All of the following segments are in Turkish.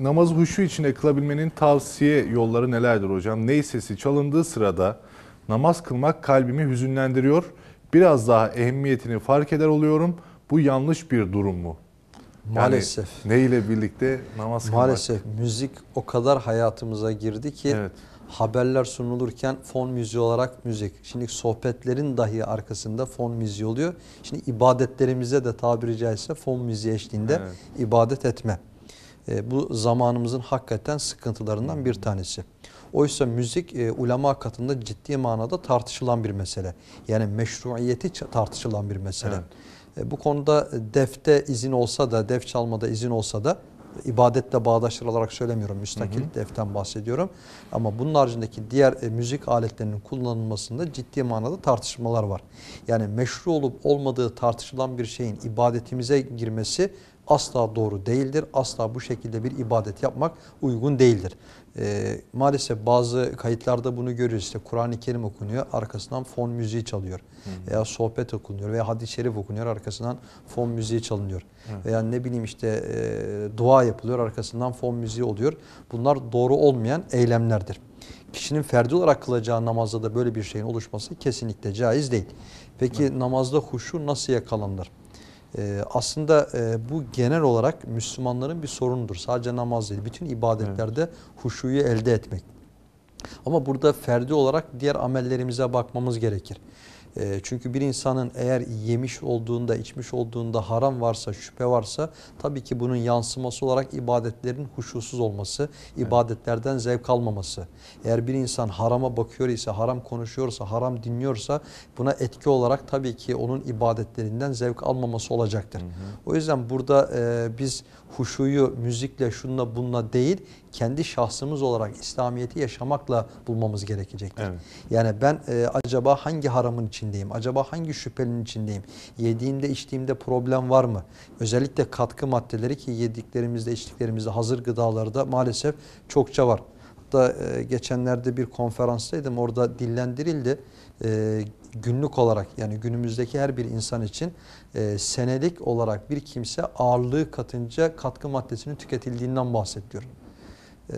Namaz huşu içinde kılabilmenin tavsiye yolları nelerdir hocam? Ney sesi çalındığı sırada namaz kılmak kalbimi hüzünlendiriyor. Biraz daha ehemmiyetini fark eder oluyorum. Bu yanlış bir durum mu? Maalesef. Yani ne ile birlikte namaz kılmak? Maalesef müzik o kadar hayatımıza girdi ki evet. haberler sunulurken fon müziği olarak müzik. Şimdi sohbetlerin dahi arkasında fon müziği oluyor. Şimdi ibadetlerimize de tabiri caizse fon müziği eşliğinde evet. ibadet etme e, bu zamanımızın hakikaten sıkıntılarından bir tanesi. Oysa müzik e, ulema katında ciddi manada tartışılan bir mesele. Yani meşruiyeti tartışılan bir mesele. Evet. E, bu konuda defte izin olsa da, def çalmada izin olsa da ibadetle bağdaştırılarak söylemiyorum. Müstakil hı hı. deften bahsediyorum. Ama bunun haricindeki diğer e, müzik aletlerinin kullanılmasında ciddi manada tartışmalar var. Yani meşru olup olmadığı tartışılan bir şeyin ibadetimize girmesi asla doğru değildir. Asla bu şekilde bir ibadet yapmak uygun değildir. E, maalesef bazı kayıtlarda bunu görüyoruz. İşte Kur'an-ı Kerim okunuyor, arkasından fon müziği çalıyor. Hı. Hmm. Veya sohbet okunuyor veya hadis-i şerif okunuyor, arkasından fon müziği çalınıyor. Hı. Veya ne bileyim işte e, dua yapılıyor, arkasından fon müziği oluyor. Bunlar doğru olmayan eylemlerdir. Kişinin ferdi olarak kılacağı namazda da böyle bir şeyin oluşması kesinlikle caiz değil. Peki Hı. namazda huşu nasıl yakalanır? Ee, aslında e, bu genel olarak Müslümanların bir sorunudur. Sadece namaz değil, bütün ibadetlerde huşuyu elde etmek. Ama burada ferdi olarak diğer amellerimize bakmamız gerekir. Ee, çünkü bir insanın eğer yemiş olduğunda, içmiş olduğunda haram varsa, şüphe varsa tabii ki bunun yansıması olarak ibadetlerin huşusuz olması, ibadetlerden zevk almaması. Eğer bir insan harama bakıyor ise, haram konuşuyorsa, haram dinliyorsa buna etki olarak tabii ki onun ibadetlerinden zevk almaması olacaktır. Hı hı. O yüzden burada e, biz huşuyu müzikle şunla bunla değil kendi şahsımız olarak İslamiyet'i yaşamakla bulmamız gerekecektir. Evet. Yani ben e, acaba hangi haramın içindeyim? Acaba hangi şüphelinin içindeyim? Yediğimde içtiğimde problem var mı? Özellikle katkı maddeleri ki yediklerimizde içtiklerimizde hazır gıdalarda maalesef çokça var. Hatta e, geçenlerde bir konferanstaydım orada dillendirildi. E, günlük olarak yani günümüzdeki her bir insan için e, senelik olarak bir kimse ağırlığı katınca katkı maddesinin tüketildiğinden bahsediyorum. E,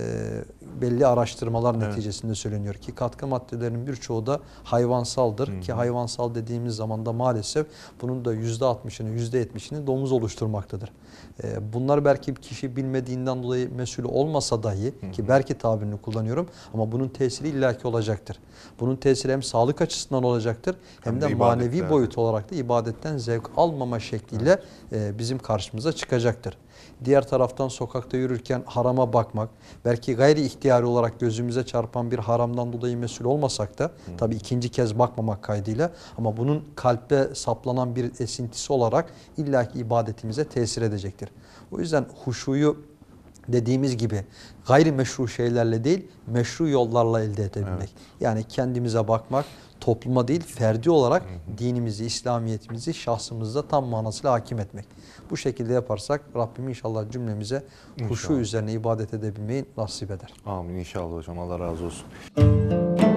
belli araştırmalar evet. neticesinde söyleniyor ki katkı maddelerinin birçoğu da hayvansaldır Hı. ki hayvansal dediğimiz zaman da maalesef bunun da %60'ını %70'ini domuz oluşturmaktadır. E, bunlar belki kişi bilmediğinden dolayı mesul olmasa dahi ki belki tabirini kullanıyorum ama bunun tesiri illaki olacaktır. Bunun tesiri hem sağlık açısından olacaktır hem, hem de, de manevi boyut olarak da ibadetten zevk almama şekliyle evet. E, bizim karşımıza çıkacaktır. Diğer taraftan sokakta yürürken harama bakmak belki gayri ihtiyari olarak gözümüze çarpan bir haramdan dolayı mesul olmasak da hmm. tabii ikinci kez bakmamak kaydıyla ama bunun kalple saplanan bir esintisi olarak illaki ibadetimize tesir edecektir. O yüzden huşuyu dediğimiz gibi gayri meşru şeylerle değil meşru yollarla elde edebilmek. Evet. Yani kendimize bakmak, topluma değil ferdi olarak dinimizi, İslamiyetimizi şahsımızda tam manasıyla hakim etmek. Bu şekilde yaparsak Rabbim inşallah cümlemize kuşu üzerine ibadet edebilmeyi nasip eder. Amin inşallah hocam Allah razı olsun.